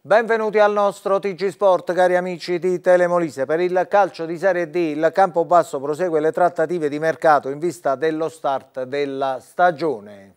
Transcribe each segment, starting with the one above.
Benvenuti al nostro TG Sport, cari amici di Telemolise. Per il calcio di Serie D il Campobasso prosegue le trattative di mercato in vista dello start della stagione.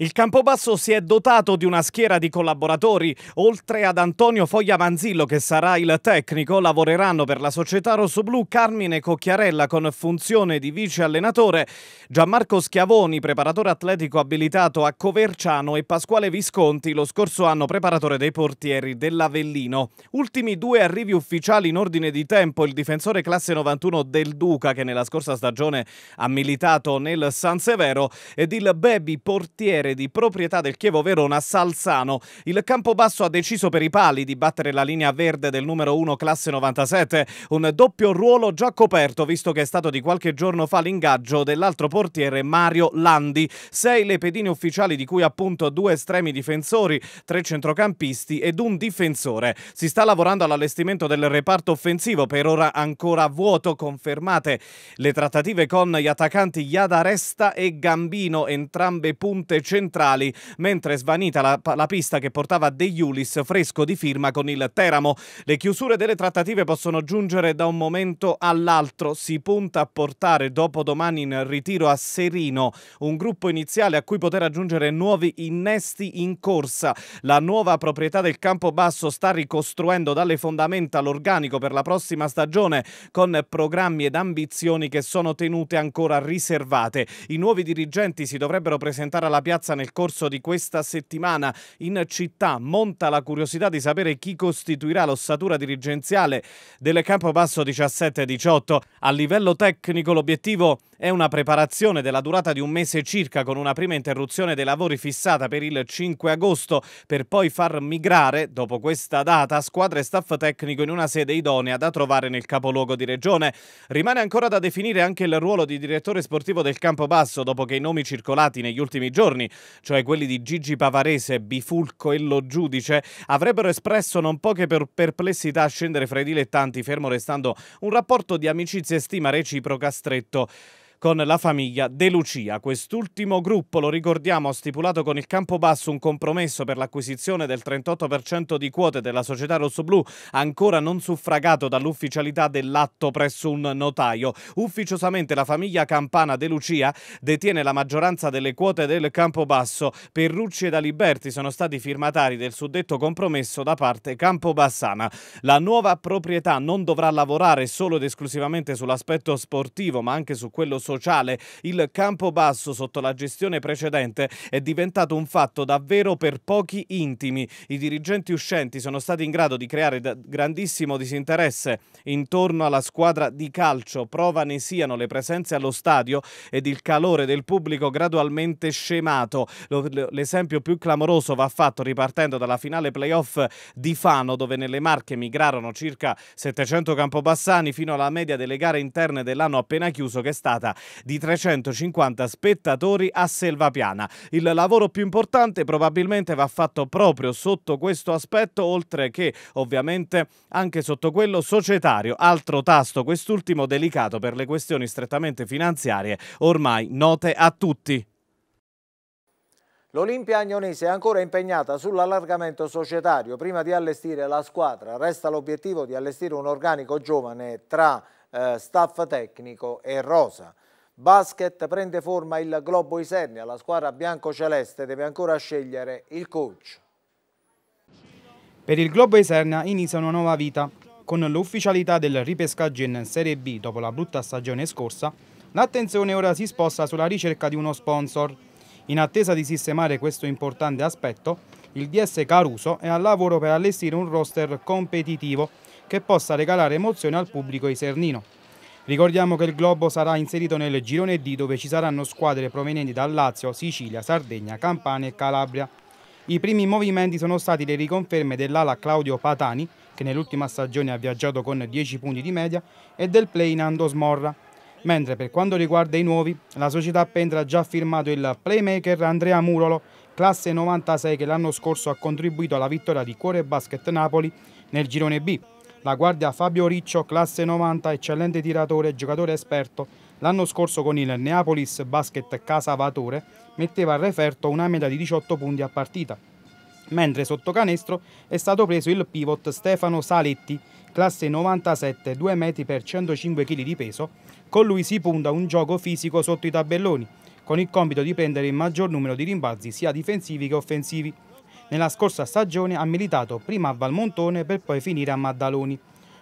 Il Campobasso si è dotato di una schiera di collaboratori. Oltre ad Antonio Foglia Manzillo, che sarà il tecnico, lavoreranno per la società rossoblu Carmine Cocchiarella con funzione di vice allenatore, Gianmarco Schiavoni, preparatore atletico abilitato a Coverciano e Pasquale Visconti, lo scorso anno preparatore dei portieri dell'Avellino. Ultimi due arrivi ufficiali in ordine di tempo, il difensore classe 91 del Duca, che nella scorsa stagione ha militato nel San Severo, ed il Bebi portiere gare di proprietà del Chievo Verona Salzano. Il Campobasso ha deciso per i pali di battere la linea verde del numero 1 classe 97, un doppio ruolo già coperto visto che è stato di qualche giorno fa l'ingaggio dell'altro portiere Mario Landi. Sei le pedine ufficiali di cui appunto due estremi difensori, tre centrocampisti ed un difensore. Si sta lavorando all'allestimento del reparto offensivo per ora ancora vuoto, confermate le trattative con gli attaccanti Iada Resta e Gambino, entrambe punte centrali centrali, mentre è svanita la, la pista che portava De Iulis fresco di firma con il Teramo. Le chiusure delle trattative possono giungere da un momento all'altro. Si punta a portare dopo domani in ritiro a Serino un gruppo iniziale a cui poter aggiungere nuovi innesti in corsa. La nuova proprietà del campo basso sta ricostruendo dalle fondamenta l'organico per la prossima stagione con programmi ed ambizioni che sono tenute ancora riservate. I nuovi dirigenti si dovrebbero presentare alla piazza terza nel corso di questa settimana in città. Monta la curiosità di sapere chi costituirà l'ossatura dirigenziale del campo basso 17-18. A livello tecnico l'obiettivo è una preparazione della durata di un mese circa con una prima interruzione dei lavori fissata per il 5 agosto per poi far migrare, dopo questa data, squadra e staff tecnico in una sede idonea da trovare nel capoluogo di regione. Rimane ancora da definire anche il ruolo di direttore sportivo del campo basso dopo che i nomi circolati negli ultimi giorni, cioè quelli di Gigi Pavarese, Bifulco e Lo Giudice, avrebbero espresso non poche perplessità a scendere fra i dilettanti, fermo restando un rapporto di amicizia e stima reciproca stretto con la famiglia De Lucia. Quest'ultimo gruppo, lo ricordiamo, ha stipulato con il Campobasso un compromesso per l'acquisizione del 38% di quote della società rossoblù, ancora non suffragato dall'ufficialità dell'atto presso un notaio. Ufficiosamente la famiglia campana De Lucia detiene la maggioranza delle quote del Campobasso. Perrucci ed Aliberti sono stati firmatari del suddetto compromesso da parte campobassana. La nuova proprietà non dovrà lavorare solo ed esclusivamente sull'aspetto sportivo ma anche su quello sociale sociale. Il basso sotto la gestione precedente, è diventato un fatto davvero per pochi intimi. I dirigenti uscenti sono stati in grado di creare grandissimo disinteresse intorno alla squadra di calcio. Prova ne siano le presenze allo stadio ed il calore del pubblico gradualmente scemato. L'esempio più clamoroso va fatto ripartendo dalla finale playoff di Fano, dove nelle Marche migrarono circa 700 campobassani fino alla media delle gare interne dell'anno appena chiuso, che è stata di 350 spettatori a Selvapiana. Il lavoro più importante probabilmente va fatto proprio sotto questo aspetto, oltre che ovviamente anche sotto quello societario, altro tasto quest'ultimo delicato per le questioni strettamente finanziarie ormai note a tutti. L'Olimpia Agnonese è ancora impegnata sull'allargamento societario. Prima di allestire la squadra resta l'obiettivo di allestire un organico giovane tra eh, staff tecnico e rosa. Basket prende forma il globo Isernia, la squadra bianco-celeste deve ancora scegliere il coach. Per il globo Isernia inizia una nuova vita. Con l'ufficialità del ripescaggio in Serie B dopo la brutta stagione scorsa, l'attenzione ora si sposta sulla ricerca di uno sponsor. In attesa di sistemare questo importante aspetto, il DS Caruso è al lavoro per allestire un roster competitivo che possa regalare emozione al pubblico isernino. Ricordiamo che il Globo sarà inserito nel girone D dove ci saranno squadre provenienti da Lazio, Sicilia, Sardegna, Campania e Calabria. I primi movimenti sono stati le riconferme dell'ala Claudio Patani, che nell'ultima stagione ha viaggiato con 10 punti di media, e del play Nando Smorra. Mentre per quanto riguarda i nuovi, la società Pentra ha già firmato il playmaker Andrea Murolo, classe 96 che l'anno scorso ha contribuito alla vittoria di Cuore Basket Napoli nel girone B, la guardia Fabio Riccio, classe 90, eccellente tiratore e giocatore esperto, l'anno scorso con il Neapolis Basket Casa Vatore metteva a referto una media di 18 punti a partita, mentre sotto canestro è stato preso il pivot Stefano Saletti, classe 97, 2 metri per 105 kg di peso, con lui si punta un gioco fisico sotto i tabelloni, con il compito di prendere il maggior numero di rimbalzi sia difensivi che offensivi. Nella scorsa stagione ha militato prima a Valmontone per poi finire a Maddaloni.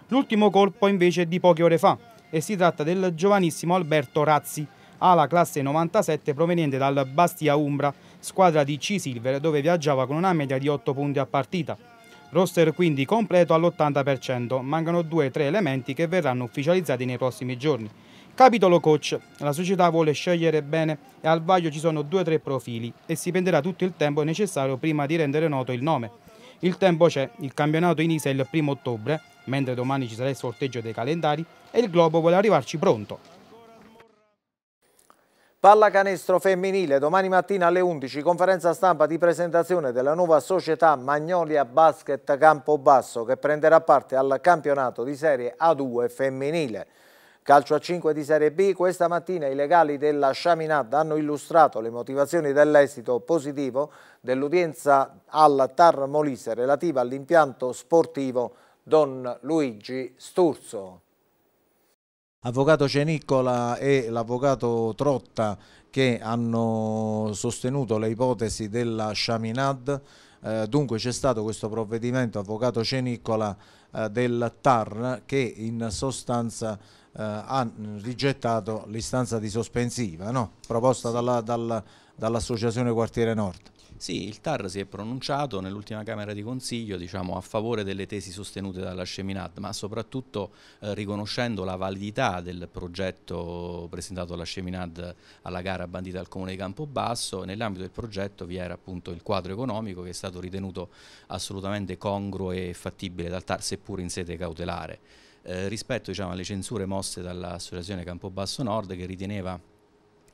L'ultimo colpo invece è di poche ore fa e si tratta del giovanissimo Alberto Razzi, ala classe 97 proveniente dal Bastia Umbra, squadra di C-Silver dove viaggiava con una media di 8 punti a partita. Roster quindi completo all'80%, mancano 2-3 elementi che verranno ufficializzati nei prossimi giorni. Capitolo coach. La società vuole scegliere bene e al vaglio ci sono due o tre profili e si prenderà tutto il tempo necessario prima di rendere noto il nome. Il tempo c'è, il campionato inizia il primo ottobre, mentre domani ci sarà il sorteggio dei calendari e il Globo vuole arrivarci pronto. Pallacanestro femminile, domani mattina alle 11, conferenza stampa di presentazione della nuova società Magnolia Basket Campobasso che prenderà parte al campionato di serie A2 femminile. Calcio a 5 di Serie B, questa mattina i legali della Chaminade hanno illustrato le motivazioni dell'esito positivo dell'udienza al Tar Molise relativa all'impianto sportivo Don Luigi Sturzo. Avvocato Ceniccola e l'avvocato Trotta che hanno sostenuto le ipotesi della Chaminade, eh, dunque c'è stato questo provvedimento, avvocato Ceniccola, eh, del TAR che in sostanza eh, ha rigettato l'istanza di sospensiva no? proposta dalla, dalla, dall'Associazione Quartiere Nord. Sì, il TAR si è pronunciato nell'ultima Camera di Consiglio diciamo, a favore delle tesi sostenute dalla Sceminat, ma soprattutto eh, riconoscendo la validità del progetto presentato dalla Sceminat alla gara bandita al Comune di Campobasso. Nell'ambito del progetto vi era appunto il quadro economico che è stato ritenuto assolutamente congruo e fattibile dal TAR, seppur in sede cautelare. Eh, rispetto diciamo, alle censure mosse dall'associazione Campobasso Nord che riteneva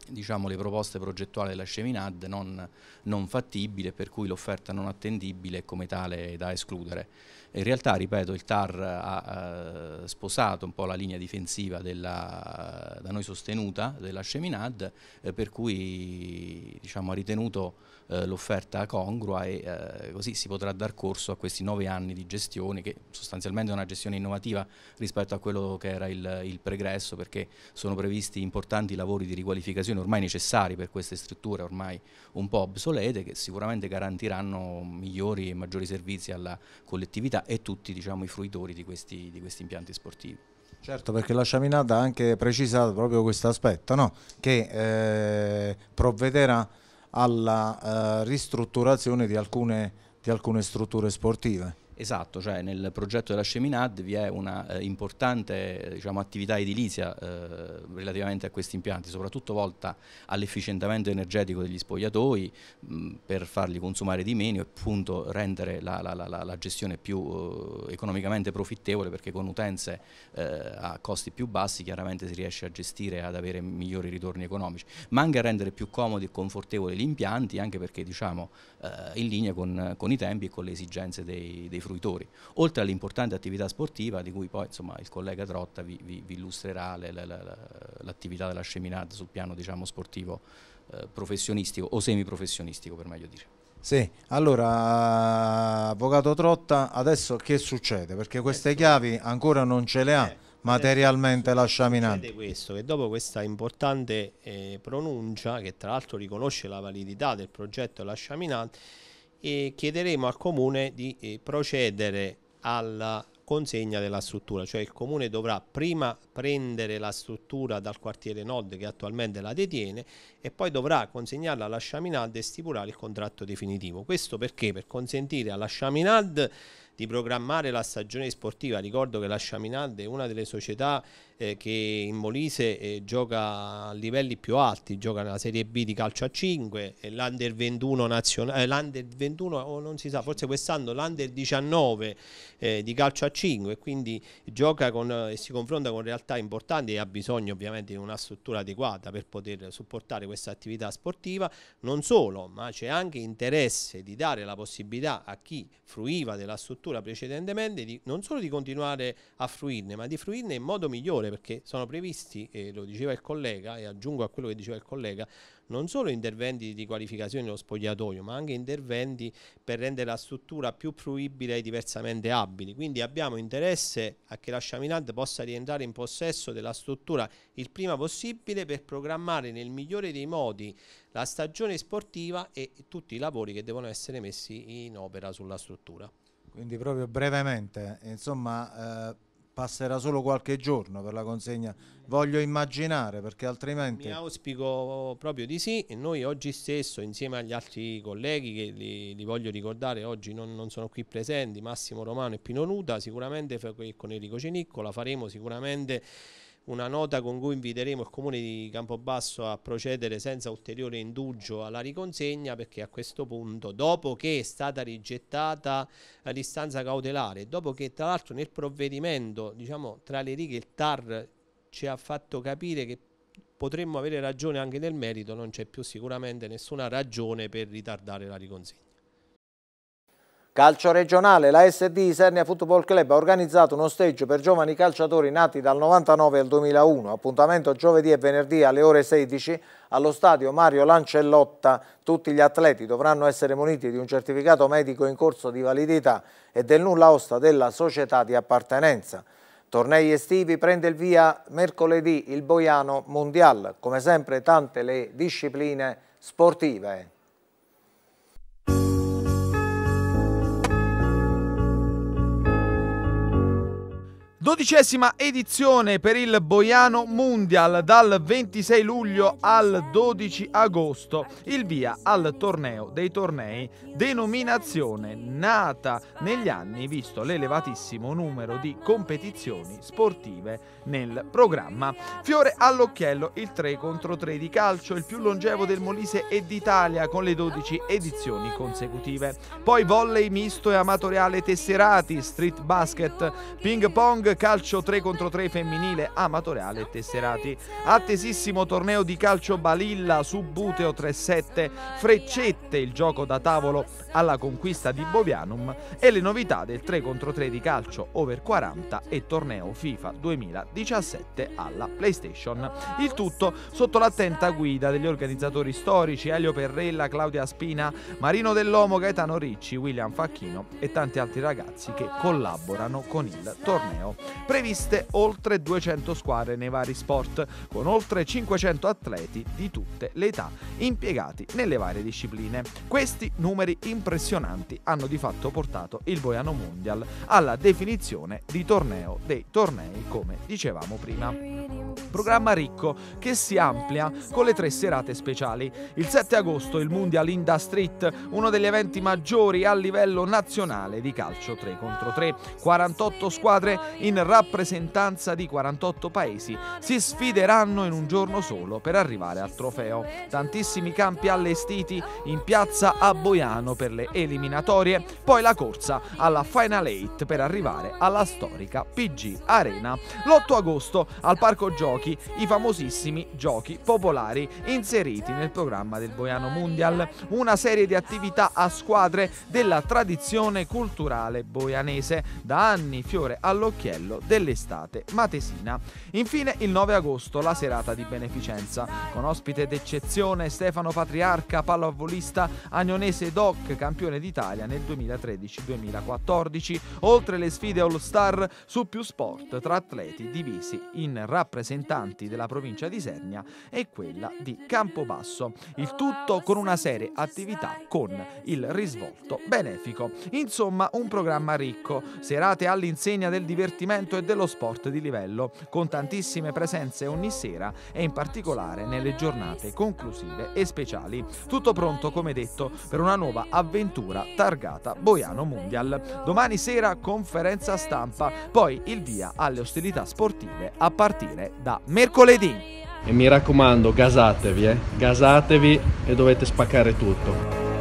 diciamo, le proposte progettuali della Sceminad non, non fattibili e per cui l'offerta non attendibile e come tale da escludere. In realtà, ripeto, il TAR ha eh, sposato un po' la linea difensiva della, da noi sostenuta della Sceminad, eh, per cui diciamo, ha ritenuto eh, l'offerta congrua e eh, così si potrà dar corso a questi nove anni di gestione che sostanzialmente è una gestione innovativa rispetto a quello che era il, il pregresso perché sono previsti importanti lavori di riqualificazione ormai necessari per queste strutture ormai un po' obsolete che sicuramente garantiranno migliori e maggiori servizi alla collettività e tutti diciamo, i fruitori di questi, di questi impianti sportivi. Certo, perché la Sciaminata ha anche precisato proprio questo aspetto, no? che eh, provvederà alla eh, ristrutturazione di alcune, di alcune strutture sportive. Esatto, cioè nel progetto della Sceminad vi è una eh, importante eh, diciamo, attività edilizia eh, relativamente a questi impianti, soprattutto volta all'efficientamento energetico degli spogliatoi mh, mm, per farli consumare di meno e appunto rendere la, la, la, la gestione più eh, economicamente profittevole perché con utenze eh, a costi più bassi chiaramente si riesce a gestire e ad avere migliori ritorni economici, ma anche a rendere più comodi e confortevoli gli impianti anche perché diciamo eh, in linea con, con, i tempi e con le esigenze dei, dei fruitori, oltre all'importante attività sportiva di cui poi insomma, il collega Trotta vi, vi, vi illustrerà l'attività della Sceminad sul piano diciamo, sportivo eh, professionistico o semiprofessionistico per meglio dire. Sì, allora Avvocato Trotta, adesso che succede? Perché queste chiavi ancora non ce le ha eh, eh materialmente eh, la Sciaminante. questo, che dopo questa importante eh, pronuncia, che tra l'altro riconosce la validità del progetto della Sciaminante, e chiederemo al comune di eh, procedere alla consegna della struttura, cioè il comune dovrà prima prendere la struttura dal quartiere Nord che attualmente la detiene e poi dovrà consegnarla alla Chaminade e stipulare il contratto definitivo. Questo perché? Per consentire alla Chaminade di programmare la stagione sportiva. Ricordo che la Sciaminalde è una delle società eh, che in Molise eh, gioca a livelli più alti, gioca nella Serie B di calcio a 5, eh, l'Under 21 nazionale, eh, l'Under 21 oh, non si sa, forse quest'anno l'Under 19 eh, di calcio a 5, quindi gioca con, eh, e si confronta con realtà importanti e ha bisogno ovviamente di una struttura adeguata per poter supportare questa attività sportiva, non solo, ma c'è anche interesse di dare la possibilità a chi fruiva della struttura struttura precedentemente, di, non solo di continuare a fruirne, ma di fruirne in modo migliore, perché sono previsti, e lo diceva il collega, e aggiungo a quello che diceva il collega, non solo interventi di qualificazione dello spogliatoio, ma anche interventi per rendere la struttura più fruibile ai diversamente abili. Quindi abbiamo interesse a che la Chaminade possa rientrare in possesso della struttura il prima possibile per programmare nel migliore dei modi la stagione sportiva e tutti i lavori che devono essere messi in opera sulla struttura. Quindi proprio brevemente, insomma eh, passerà solo qualche giorno per la consegna, voglio immaginare perché altrimenti... Mi auspico proprio di sì e noi oggi stesso insieme agli altri colleghi che li, li voglio ricordare oggi non, non, sono qui presenti, Massimo Romano e Pino Nuta, sicuramente con Enrico Ceniccola faremo sicuramente una nota con cui inviteremo il comune di Campobasso a procedere senza ulteriore indugio alla riconsegna perché a questo punto dopo che è stata rigettata l'istanza cautelare dopo che tra l'altro nel provvedimento diciamo tra le righe il TAR ci ha fatto capire che potremmo avere ragione anche nel merito non c'è più sicuramente nessuna ragione per ritardare la riconsegna Calcio regionale, la SD Isernia Football Club ha organizzato uno stage per giovani calciatori nati dal 99 al 2001, appuntamento giovedì e venerdì alle ore 16 allo stadio Mario Lancellotta. Tutti gli atleti dovranno essere muniti di un certificato medico in corso di validità e del nulla osta della società di appartenenza. Tornei estivi prende il via mercoledì il Boiano Mondial, come sempre tante le discipline sportive. Dodicesima edizione per il Boiano Mundial dal 26 luglio al 12 agosto, il via al torneo dei tornei, denominazione nata negli anni visto l'elevatissimo numero di competizioni sportive nel programma. Fiore all'occhiello il 3 contro 3 di calcio, il più longevo del Molise e d'Italia con le 12 edizioni consecutive. Poi volley misto e amatoriale tesserati, street basket, ping pong calcio 3 contro 3 femminile amatoriale e tesserati. Attesissimo torneo di calcio Balilla su Buteo 3-7, Freccette il gioco da tavolo alla conquista di Bovianum e le novità del 3 contro 3 di calcio over 40 e torneo FIFA 2017 alla PlayStation. Il tutto sotto l'attenta guida degli organizzatori storici Elio Perrella, Claudia Spina, Marino Dell'Omo, Gaetano Ricci, William Facchino e tanti altri ragazzi che collaborano con il torneo previste oltre 200 squadre nei vari sport, con oltre 500 atleti di tutte le età impiegati nelle varie discipline. Questi numeri impressionanti hanno di fatto portato il Boiano Mondial alla definizione di torneo dei tornei, come dicevamo prima programma ricco che si amplia con le tre serate speciali. Il 7 agosto il Mundial in Street, uno degli eventi maggiori a livello nazionale di calcio 3 contro 3. 48 squadre in in rappresentanza di 48 paesi si sfideranno in un giorno solo per arrivare al trofeo. Tantissimi campi allestiti in piazza a Boiano per le eliminatorie, poi la corsa alla Final Eight per arrivare alla storica PG Arena. L'8 agosto al Parco Giochi i famosissimi giochi popolari inseriti nel programma del Boiano Mundial, una serie di attività a squadre della tradizione culturale boianese, da anni fiore all'occhiello Castello dell'estate Matesina. Infine il 9 agosto la serata di beneficenza con ospite d'eccezione Stefano Patriarca, pallavolista agnonese doc, campione d'Italia nel 2013-2014, oltre le sfide All Star su più sport tra atleti divisi in rappresentanti della provincia di Sernia e quella di Campobasso. Il tutto con una serie attività con il risvolto benefico. Insomma, un programma ricco, serate all'insegna del divertimento divertimento e dello sport di livello, con tantissime presenze ogni sera e in particolare nelle giornate conclusive e speciali. Tutto pronto, come detto, per una nuova avventura targata Boiano Mundial. Domani sera conferenza stampa, poi il via alle ostilità sportive a partire da mercoledì. E mi raccomando, gasatevi, eh? gasatevi e dovete spaccare tutto.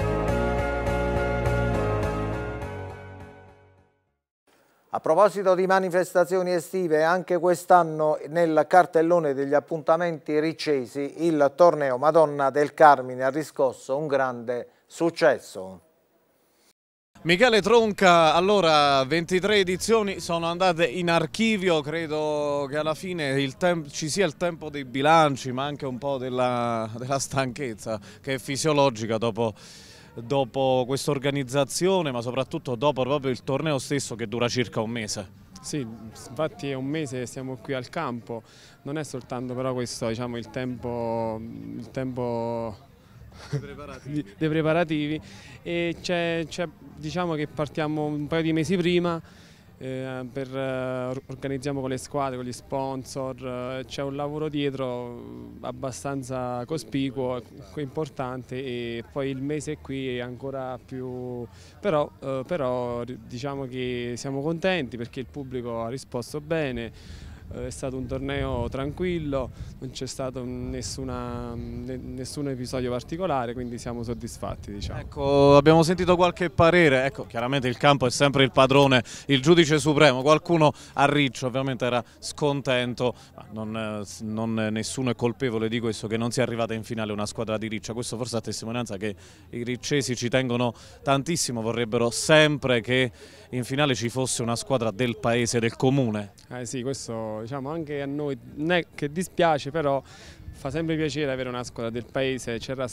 A proposito di manifestazioni estive, anche quest'anno nel cartellone degli appuntamenti ricesi il torneo Madonna del Carmine ha riscosso un grande successo. Michele Tronca, allora 23 edizioni sono andate in archivio, credo che alla fine ci sia il tempo dei bilanci ma anche un po' della, della stanchezza che è fisiologica dopo dopo questa organizzazione ma soprattutto dopo proprio il torneo stesso che dura circa un mese. Sì, infatti è un mese che siamo qui al campo, non è soltanto però questo diciamo, il tempo, il tempo dei preparativi, dei preparativi. e c'è, diciamo che partiamo un paio di mesi prima eh, per, eh, organizziamo con le squadre, con gli sponsor, eh, c'è un lavoro dietro mm, abbastanza cospicuo, importante e poi il mese qui è ancora più... però, eh, però diciamo che siamo contenti perché il pubblico ha risposto bene. Eh, è stato un torneo tranquillo, non c'è stato nessuna, nessun episodio particolare, quindi siamo soddisfatti. Diciamo. Ecco, abbiamo sentito qualche parere, ecco, chiaramente il campo è sempre il padrone, il giudice supremo, qualcuno a riccio ovviamente era scontento, ma non, non, nessuno è colpevole di questo che non sia arrivata in finale una squadra di riccia, questo forse a testimonianza che i riccesi ci tengono tantissimo, vorrebbero sempre che in finale ci fosse una squadra del paese, del comune. Eh sì, questo diciamo anche a noi, non è che dispiace però fa sempre piacere avere una squadra del paese, c'era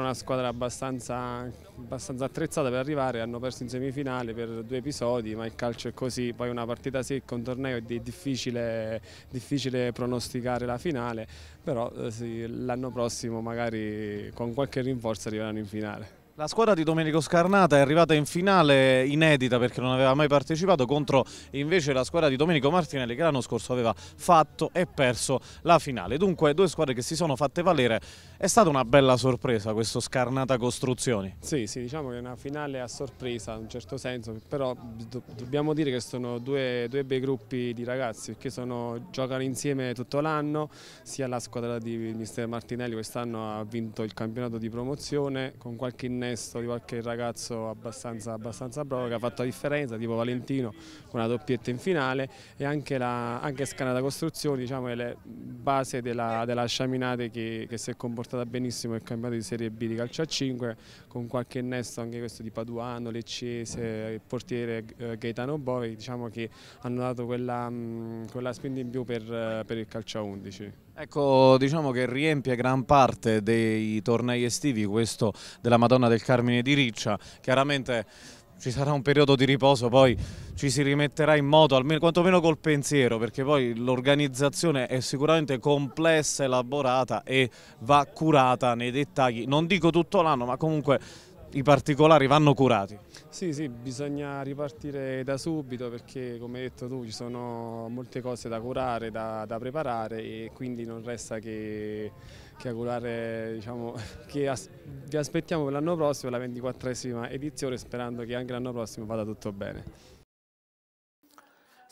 una squadra abbastanza, abbastanza, attrezzata per arrivare, hanno perso in semifinale per due episodi, ma il calcio è così, poi una partita secca, un torneo è difficile, difficile pronosticare la finale, però eh sì, l'anno prossimo magari con qualche rinforzo arriveranno in finale. La squadra di Domenico Scarnata è arrivata in finale inedita perché non aveva mai partecipato contro invece la squadra di Domenico Martinelli che l'anno scorso aveva fatto e perso la finale. Dunque due squadre che si sono fatte valere è stata una bella sorpresa questo Scarnata Costruzioni. Sì, sì, diciamo che è una finale a sorpresa in un certo senso, però do dobbiamo dire che sono due, due, bei gruppi di ragazzi che sono, giocano insieme tutto l'anno, sia la squadra di mister Martinelli quest'anno ha vinto il campionato di promozione con qualche innesto di qualche ragazzo abbastanza, abbastanza bravo che ha fatto la differenza, tipo Valentino con una doppietta in finale e anche, la, anche Scarnata Costruzioni diciamo, è la base della, della sciaminate che, che si è comportata portata benissimo il campionato di Serie B di calcio a 5 con qualche innesto anche questo di Paduano, Leccese, il portiere eh, Gaetano Bovi diciamo che hanno dato quella, mm, quella spinta in più per, eh, per il calcio a 11. Ecco, diciamo che riempie gran parte dei tornei estivi questo della Madonna del Carmine di Riccia, chiaramente ci sarà un periodo di riposo, poi ci si rimetterà in moto, almeno, quantomeno col pensiero, perché poi l'organizzazione è sicuramente complessa, elaborata e va curata nei dettagli. Non dico tutto l'anno, ma comunque i particolari vanno curati. Sì, sì, bisogna ripartire da subito perché come hai detto tu ci sono molte cose da curare, da, da preparare e quindi non resta che che augurare, diciamo, che as vi aspettiamo per l'anno prossimo, la 24esima edizione, sperando che anche l'anno prossimo vada tutto bene.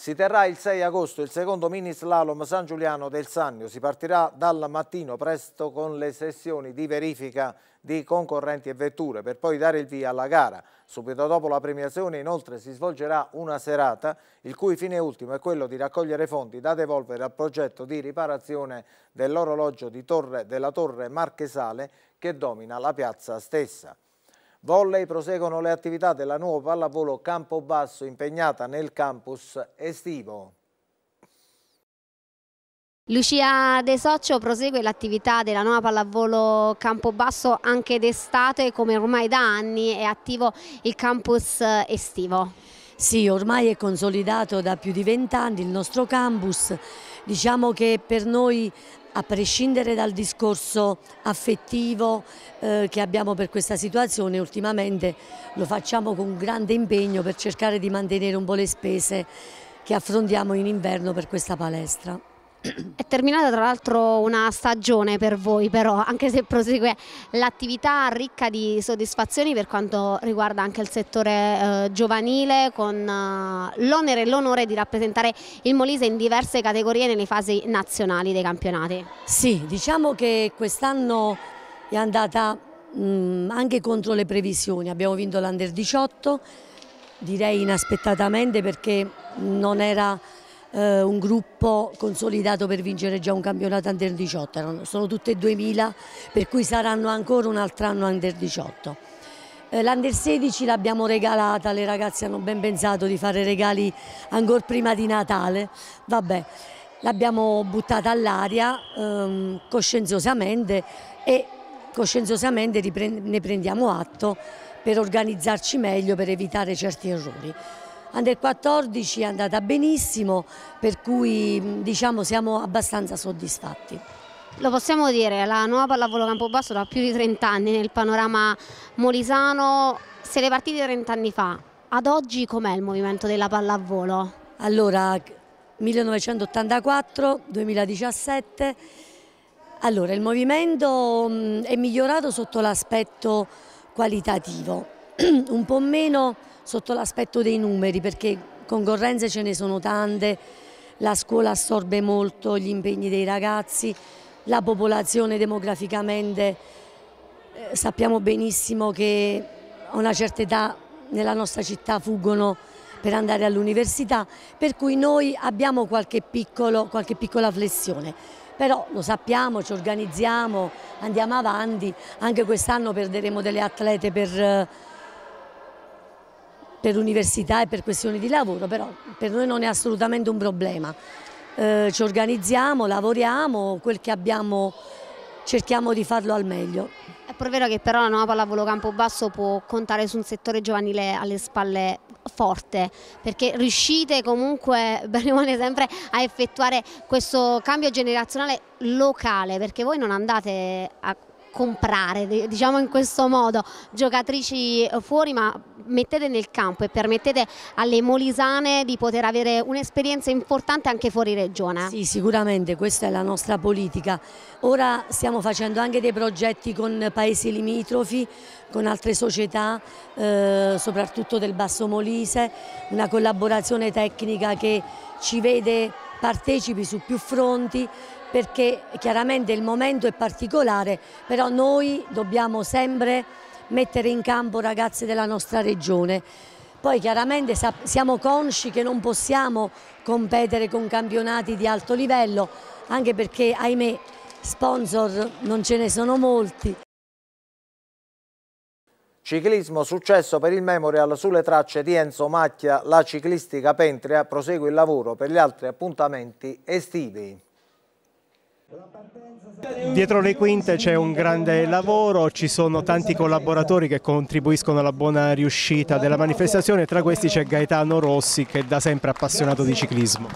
Si terrà il 6 agosto il secondo mini slalom San Giuliano del Sannio. Si partirà dal mattino presto con le sessioni di verifica di concorrenti e vetture per poi dare il via alla gara. Subito dopo la premiazione inoltre si svolgerà una serata il cui fine ultimo è quello di raccogliere fondi da devolvere al progetto di riparazione dell'orologio della Torre Marchesale che domina la piazza stessa. Volley proseguono le attività della nuova pallavolo Campobasso impegnata nel campus estivo. Lucia De Soccio prosegue l'attività della nuova pallavolo Campobasso anche d'estate, come ormai da anni è attivo il campus estivo. Sì, ormai è consolidato da più di vent'anni il nostro campus, diciamo che per noi a prescindere dal discorso affettivo eh, che abbiamo per questa situazione, ultimamente lo facciamo con grande impegno per cercare di mantenere un po' le spese che affrontiamo in inverno per questa palestra. È terminata tra l'altro una stagione per voi però, anche se prosegue l'attività ricca di soddisfazioni per quanto riguarda anche il settore eh, giovanile con eh, l'onere e l'onore di rappresentare il Molise in diverse categorie nelle fasi nazionali dei campionati. Sì, diciamo che quest'anno è andata mh, mm, anche contro le previsioni, abbiamo vinto l'Under 18 direi inaspettatamente perché non era eh, un gruppo consolidato per vincere già un campionato under 18, sono tutte 2000 per cui saranno ancora un altro anno under 18. Eh, l'under 16 l'abbiamo regalata, le ragazze hanno ben pensato di fare regali ancora prima di Natale, vabbè l'abbiamo buttata all'aria ehm, coscienziosamente e coscienziosamente ne prendiamo atto per organizzarci meglio, per evitare certi errori. Under 14 è andata benissimo, per cui diciamo, siamo abbastanza soddisfatti. Lo possiamo dire, la nuova pallavolo Campobasso da più di 30 anni nel panorama molisano, se le partite 30 anni fa, ad oggi com'è il movimento della pallavolo? Allora, 1984-2017, allora il movimento è migliorato sotto l'aspetto qualitativo, un po' meno sotto l'aspetto dei numeri perché concorrenze ce ne sono tante, la scuola assorbe molto gli impegni dei ragazzi, la popolazione demograficamente eh, sappiamo benissimo che a una certa età nella nostra città fuggono per andare all'università, per cui noi abbiamo qualche, piccolo, qualche piccola flessione, però lo sappiamo, ci organizziamo, andiamo avanti, anche quest'anno perderemo delle atlete per... Eh, per università e per questioni di lavoro, però per noi non è assolutamente un problema. Eh, ci organizziamo, lavoriamo, quel che abbiamo cerchiamo di farlo al meglio. È pur vero che però la nuova pallavolo Campobasso può contare su un settore giovanile alle spalle forte, perché riuscite comunque, bene o male sempre, a effettuare questo cambio generazionale locale, perché voi non andate a comprare, diciamo in questo modo, giocatrici eh, fuori ma mettete nel campo e permettete alle molisane di poter avere un'esperienza importante anche fuori regione. Sì, sicuramente questa è la nostra politica. Ora stiamo facendo anche dei progetti con paesi limitrofi, con altre società, eh, soprattutto del Basso Molise, una collaborazione tecnica che ci vede partecipi su più fronti perché chiaramente il momento è particolare, però noi dobbiamo sempre mettere in campo ragazze della nostra regione. Poi chiaramente siamo consci che non possiamo competere con campionati di alto livello, anche perché ahimè sponsor non ce ne sono molti. Ciclismo successo per il Memorial sulle tracce di Enzo Macchia, la ciclistica Pentria prosegue il lavoro per gli altri appuntamenti estivi. Dietro le quinte c'è un grande lavoro, ci sono tanti collaboratori che contribuiscono alla buona riuscita della manifestazione, tra questi c'è Gaetano Rossi che è da sempre appassionato di ciclismo.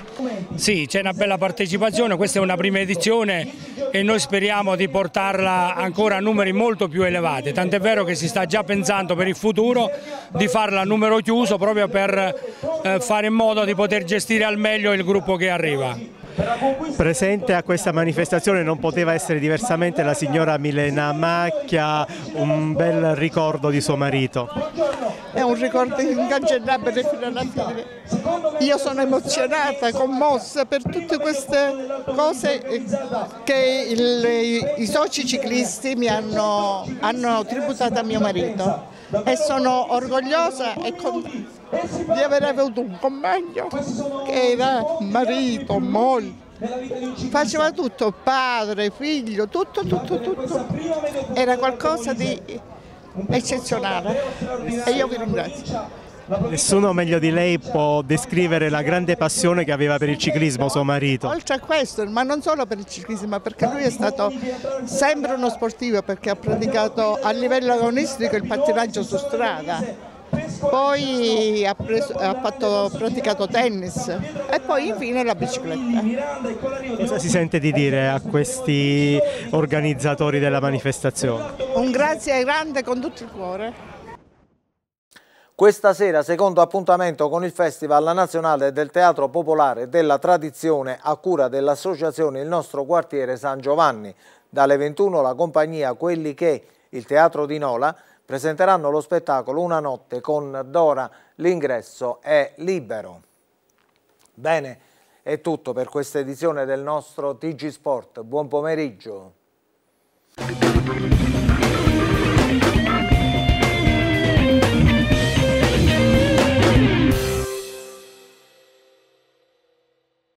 Sì, c'è una bella partecipazione, questa è una prima edizione e noi speriamo di portarla ancora a numeri molto più elevati, tant'è vero che si sta già pensando per il futuro di farla a numero chiuso proprio per eh, fare in modo di poter gestire al meglio il gruppo che arriva. Presente a questa manifestazione non poteva essere diversamente la signora Milena Macchia, un bel ricordo di suo marito. È un ricordo incancellabile fino alla fine. Io sono emozionata, commossa per tutte queste cose che il, i, soci ciclisti mi hanno, hanno tributato a mio marito e sono orgogliosa e di aver avuto un compagno che era marito, moglie, faceva tutto, padre, figlio, tutto, tutto, tutto. Era qualcosa di eccezionale e io vi ringrazio. Nessuno meglio di lei può descrivere la grande passione che aveva per il ciclismo suo marito. Oltre a questo, ma non solo per il ciclismo, perché lui è stato sempre uno sportivo, perché ha praticato a livello agonistico il pattinaggio su strada poi ha, preso, ha, fatto, ha, praticato tennis e poi infine la bicicletta. Cosa si sente di dire a questi organizzatori della manifestazione? Un grazie grande con tutto il cuore. Questa sera, secondo appuntamento con il Festival Nazionale del Teatro Popolare della Tradizione a cura dell'associazione Il Nostro Quartiere San Giovanni. Dalle 21 la compagnia Quelli che, il Teatro di Nola, presenteranno lo spettacolo Una notte con Dora, l'ingresso è libero. Bene, è tutto per questa edizione del nostro TG Sport. Buon pomeriggio.